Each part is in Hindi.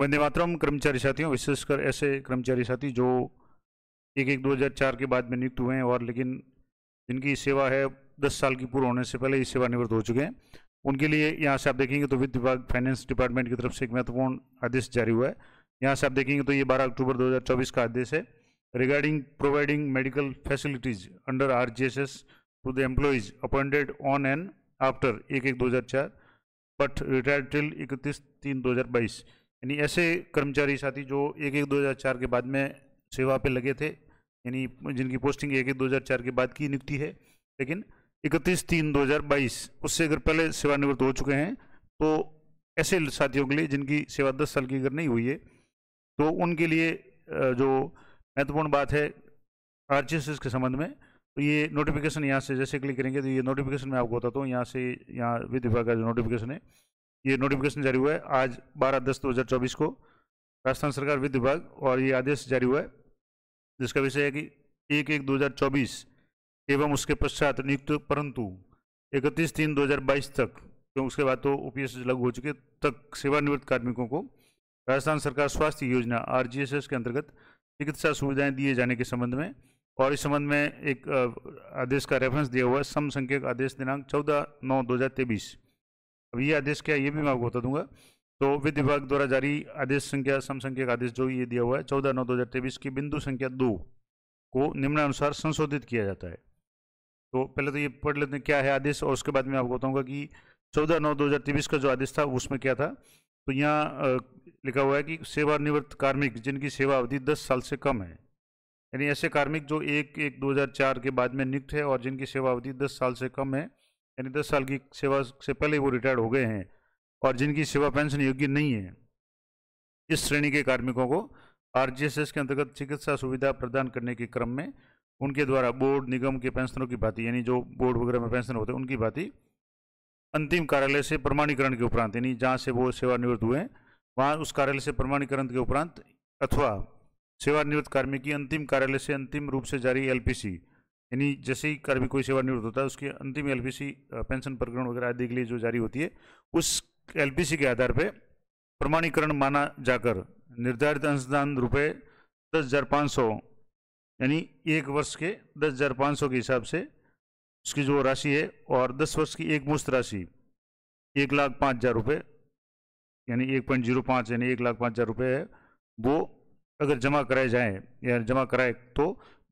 वंदे मातरम कर्मचारी साथियों विशेषकर ऐसे कर्मचारी साथी जो एक एक 2004 के बाद में नियुक्त हुए हैं और लेकिन जिनकी सेवा है 10 साल की पूर्ण होने से पहले ही सेवानिवृत्त हो चुके हैं उनके लिए यहाँ से आप देखेंगे तो वित्त विभाग फाइनेंस डिपार्टमेंट की तरफ से एक महत्वपूर्ण आदेश जारी हुआ है यहाँ से आप देखेंगे तो ये बारह अक्टूबर दो का आदेश है regarding providing medical facilities under R G S S to the employees appointed on and after एक एक दो हज़ार चार बट रिटायर्ड टिल इकतीस तीन दो हज़ार बाईस यानी ऐसे कर्मचारी साथी जो एक एक चार के बाद में सेवा पे लगे थे यानी जिनकी पोस्टिंग एक एक चार के बाद की नियुक्ति है लेकिन इकतीस तीन 2022 उससे अगर पहले सेवानिवृत्त हो चुके हैं तो ऐसे साथियों के लिए जिनकी सेवा दस साल की अगर नहीं हुई है तो उनके लिए जो महत्वपूर्ण बात है आर के संबंध में तो ये नोटिफिकेशन यहाँ से जैसे क्लिक करेंगे तो ये नोटिफिकेशन मैं आपको बताता हूँ यहाँ से यहाँ विद विभाग का जो नोटिफिकेशन है ये नोटिफिकेशन जारी हुआ है आज 12 दस 2024 को राजस्थान सरकार वित्त विभाग और ये आदेश जारी हुआ है जिसका विषय है कि एक एक 2024 एवं उसके पश्चात नियुक्त परंतु इकतीस तीन 2022 तक क्यों उसके बाद तो ओपीएस लागू हो चुके तक सेवानिवृत्त कार्मिकों को राजस्थान सरकार स्वास्थ्य योजना आर के अंतर्गत चिकित्सा सुविधाएं दिए जाने के संबंध में और इस संबंध में एक आदेश का रेफरेंस दिया हुआ है समसंख्यक आदेश दिनांक चौदह नौ दो हज़ार तेईस अब ये आदेश क्या है ये भी मैं आपको बता दूंगा तो वित्त विभाग द्वारा जारी आदेश संख्या का आदेश जो ये दिया हुआ है चौदह नौ दो हज़ार तेईस की बिंदु संख्या दो को निम्नानुसार संशोधित किया जाता है तो पहले तो ये पढ़ लेते हैं क्या है आदेश और उसके बाद मैं आपको बताऊँगा कि चौदह नौ दो हज़ार तेईस का जो आदेश था उसमें क्या था तो यहाँ लिखा हुआ है कि सेवानिवृत्त कार्मिक जिनकी सेवा अवधि दस साल से कम है यानी ऐसे कार्मिक जो एक एक चार के बाद में नियुक्त है और जिनकी सेवा अवधि दस साल से कम है यानी दस साल की सेवा से पहले वो रिटायर्ड हो गए हैं और जिनकी सेवा पेंशन योग्य नहीं है इस श्रेणी के कार्मिकों को आर के अंतर्गत चिकित्सा सुविधा प्रदान करने के क्रम में उनके द्वारा बोर्ड निगम के पेंशनरों की भांति यानी जो बोर्ड वगैरह में पेंशन होते हैं उनकी भांति अंतिम कार्यालय से प्रमाणीकरण के उपरांत यानी जहाँ से वो सेवानिवृत्त हुए वहाँ उस कार्यालय से प्रमाणीकरण के उपरांत अथवा सेवानिवृत्त कार्मिक की अंतिम कार्यालय से अंतिम रूप से जारी एलपीसी यानी जैसे ही कर्मी कोई सेवानिवृत्त होता है उसकी अंतिम एल पेंशन प्रकरण वगैरह आदि के लिए जो जारी होती है उस एल के आधार पर प्रमाणीकरण माना जाकर निर्धारित अंशदान रुपये दस हज़ार पाँच सौ यानी एक वर्ष के दस हज़ार पाँच सौ के हिसाब से उसकी जो राशि है और दस वर्ष की एक मुश्त राशि एक लाख पाँच हज़ार रुपये यानी एक पॉइंट जीरो पाँच यानी एक लाख पाँच हज़ार रुपये है वो अगर जमा कराए जाए या जमा कराए तो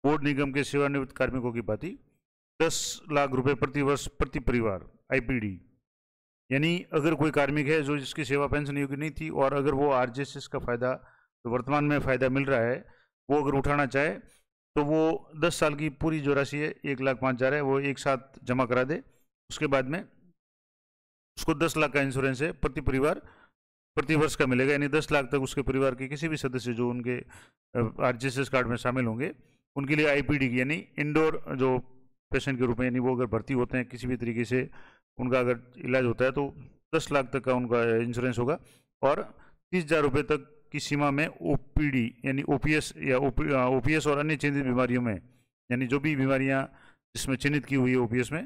बोर्ड निगम के सेवानिवृत्त कार्मिकों की भांति दस लाख रुपए प्रति वर्ष प्रति परिवार आईपीडी यानी अगर कोई कार्मिक है जो जिसकी सेवा पेंशन योग्य नहीं थी और अगर वो आरजेएसएस का फ़ायदा तो वर्तमान में फ़ायदा मिल रहा है वो अगर उठाना चाहे तो वो दस साल की पूरी जो राशि है एक लाख पाँच हज़ार है वो एक साथ जमा करा दे उसके बाद में उसको दस लाख का इंश्योरेंस है प्रति परिवार प्रति वर्ष का मिलेगा यानी दस लाख तक उसके परिवार के किसी भी सदस्य जो उनके आर कार्ड में शामिल होंगे उनके लिए आईपीडी की यानी इंडोर जो पेशेंट के रूप में यानी वो अगर भर्ती होते हैं किसी भी तरीके से उनका अगर इलाज होता है तो दस लाख तक का उनका इंश्योरेंस होगा और तीस हज़ार रुपये तक की सीमा में ओपीडी यानी ओपीएस या ओपीएस और अन्य चिन्हित बीमारियों में यानी जो भी बीमारियाँ जिसमें चिन्हित की हुई है ओ में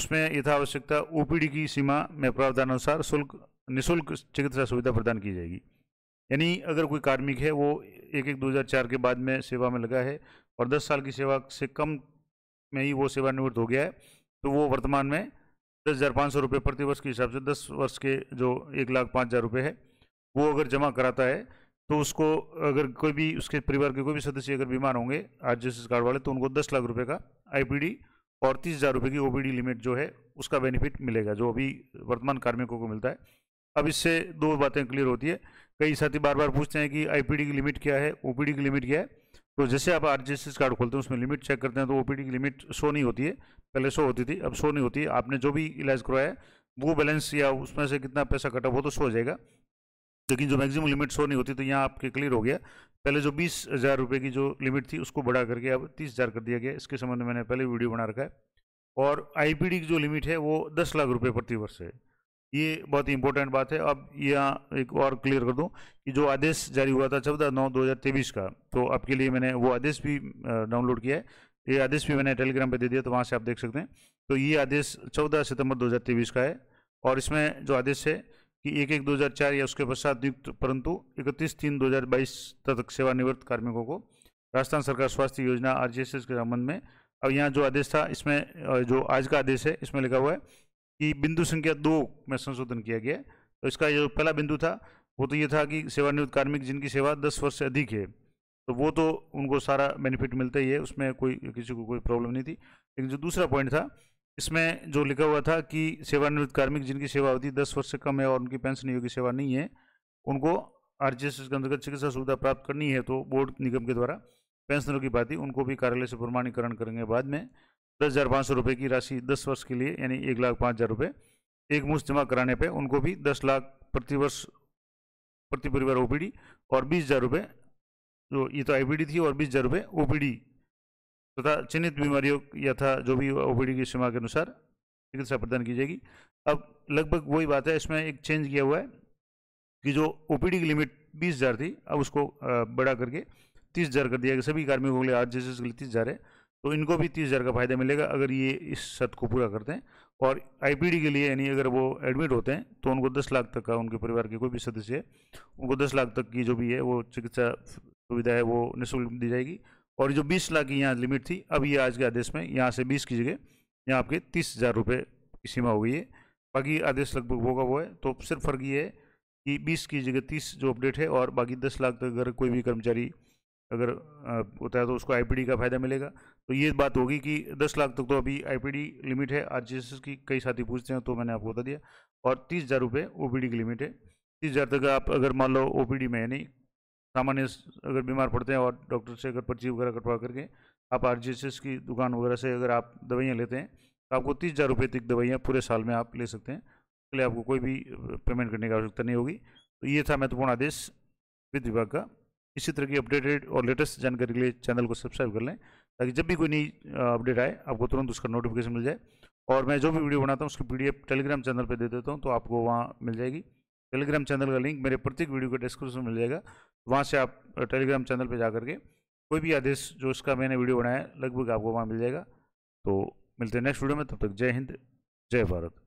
उसमें यथावश्यकता ओपीडी की सीमा में प्रावधानुसार शुल्क निःशुल्क चिकित्सा सुविधा प्रदान की जाएगी यानी अगर कोई कार्मिक है वो एक एक चार के बाद में सेवा में लगा है और 10 साल की सेवा से कम में ही वो सेवानिवृत्त हो गया है तो वो वर्तमान में दस हज़ार पाँच सौ रुपये प्रतिवर्ष के हिसाब से दस वर्ष के जो एक लाख पाँच हज़ार रुपये है वो अगर जमा कराता है तो उसको अगर कोई भी उसके परिवार के कोई भी सदस्य अगर बीमार होंगे आर जी कार्ड वाले तो उनको दस लाख रुपये का आई और तीस हज़ार रुपये की ओ लिमिट जो है उसका बेनिफिट मिलेगा जो अभी वर्तमान कार्मिकों को मिलता है अब इससे दो बातें क्लियर होती है कई साथी बार बार पूछते हैं कि आईपीडी की लिमिट क्या है ओपीडी की लिमिट क्या है तो जैसे आप आर कार्ड खोलते हैं उसमें लिमिट चेक करते हैं तो ओपीडी की लिमिट शो नहीं होती है पहले शो होती थी अब शो नहीं होती है आपने जो भी इलाज करवाया है वो बैलेंस या उसमें से कितना पैसा कटा हो तो शो हो जाएगा लेकिन जो मैक्सिमम लिमिट शो नहीं होती तो यहाँ आपके क्लियर हो गया पहले जो बीस हज़ार रुपये की जो लिमिट थी उसको बढ़ा करके अब तीस हज़ार कर दिया गया इसके संबंध में मैंने पहले वीडियो बना रखा है और आईपीडी की जो लिमिट है वो दस लाख रुपये प्रतिवर्ष है ये बहुत ही इंपॉर्टेंट बात है अब यहाँ एक और क्लियर कर दूँ कि जो आदेश जारी हुआ था चौदह नौ दो हज़ार तेईस का तो आपके लिए मैंने वो आदेश भी डाउनलोड किया है ये आदेश भी मैंने टेलीग्राम पे दे दिया तो वहाँ से आप देख सकते हैं तो ये आदेश 14 सितंबर 2023 का है और इसमें जो आदेश है कि एक एक 2004 या उसके पश्चात नियुक्त परंतु 31 तीन 2022 तक सेवानिवृत्त कार्मिकों को राजस्थान सरकार स्वास्थ्य योजना आर के संबंध में अब यहाँ जो आदेश था इसमें जो आज का आदेश है इसमें लिखा हुआ है कि बिंदु संख्या दो में संशोधन किया गया तो इसका जो पहला बिंदु था वो तो ये था कि सेवानिवृत्त कार्मिक जिनकी सेवा दस वर्ष से अधिक है तो वो तो उनको सारा बेनिफिट मिलता ही है उसमें कोई किसी को कोई प्रॉब्लम नहीं थी लेकिन जो दूसरा पॉइंट था इसमें जो लिखा हुआ था कि सेवानिवृत्त कार्मिक जिनकी सेवा अवधि दस वर्ष से कम है और उनकी पेंशन योग्य सेवा नहीं है उनको आर के अंतर्गत चिकित्सा सुविधा प्राप्त करनी है तो बोर्ड निगम के द्वारा पेंशनरों की बात उनको भी कार्यालय से प्रमाणीकरण करेंगे बाद में दस हज़ार पाँच सौ रुपये की राशि दस वर्ष के लिए यानी एक लाख पाँच हज़ार रुपये एक मुश्त जमा कराने पर उनको भी दस लाख प्रतिवर्ष प्रति परिवार ओपीडी और बीस हज़ार रुपये जो ये तो आईपीडी थी और बीस हज़ार रुपये ओ तथा तो चिन्हित बीमारियों या था जो भी ओपीडी की सीमा के अनुसार चिकित्सा प्रदान की जाएगी अब लगभग वही बात है इसमें एक चेंज किया हुआ है कि जो ओ की लिमिट बीस हज़ार थी अब उसको बढ़ा करके तीस हज़ार कर दिया गया सभी कार्मिकों के लिए आज जैसे के लिए तीस हज़ार है तो इनको भी तीस हज़ार का फ़ायदा मिलेगा अगर ये इस शर्त को पूरा करते हैं और आईपीडी के लिए यानी अगर वो एडमिट होते हैं तो उनको दस लाख तक का उनके परिवार के कोई भी सदस्य है उनको दस लाख तक की जो भी है वो चिकित्सा सुविधा है वो निःशुल्क दी जाएगी और जो बीस लाख की यहाँ लिमिट थी अब ये आज के आदेश में यहाँ से बीस की जगह यहाँ आपके तीस हज़ार रुपये की सीमा हो गई है बाकी आदेश लगभग होगा वो है तो सिर्फ फर्क ये है कि बीस की जगह तीस जो अपडेट है और बाकी दस लाख तक अगर कोई भी कर्मचारी अगर होता है तो उसको आईपीडी का फ़ायदा मिलेगा तो ये बात होगी कि दस लाख तक तो, अभी आईपीडी लिमिट है आर की कई साथी पूछते हैं तो मैंने आपको बता दिया और तीस हज़ार रुपये ओ की लिमिट है तीस हज़ार तक आप अगर मान लो ओ में है नहीं सामान्य अगर बीमार पड़ते हैं और डॉक्टर से अगर पर्ची वगैरह कटवा करके आप आर की दुकान वगैरह से अगर आप दवाइयाँ लेते हैं तो आपको तीस हज़ार रुपये तक दवाइयाँ पूरे साल में आप ले सकते हैं इसके लिए आपको कोई भी पेमेंट करने की आवश्यकता नहीं होगी तो ये था महत्वपूर्ण आदेश वित्त विभाग का इसी तरह की अपडेटेड और लेटेस्ट जानकारी के लिए चैनल को सब्सक्राइब कर लें ताकि जब भी कोई नई अपडेट आए आपको तुरंत उसका नोटिफिकेशन मिल जाए और मैं जो भी वीडियो बनाता हूँ उसकी पीडीएफ टेलीग्राम चैनल पर दे देता हूँ तो आपको वहाँ मिल जाएगी टेलीग्राम चैनल का लिंक मेरे प्रत्येक वीडियो के डिस्क्रिप्शन में मिल जाएगा वहाँ से आप टेलीग्राम चैनल पर जा करके कोई भी आदेश जो इसका मैंने वीडियो बनाया लगभग आपको वहाँ मिल जाएगा तो मिलते हैं नेक्स्ट वीडियो में तब तक जय हिंद जय भारत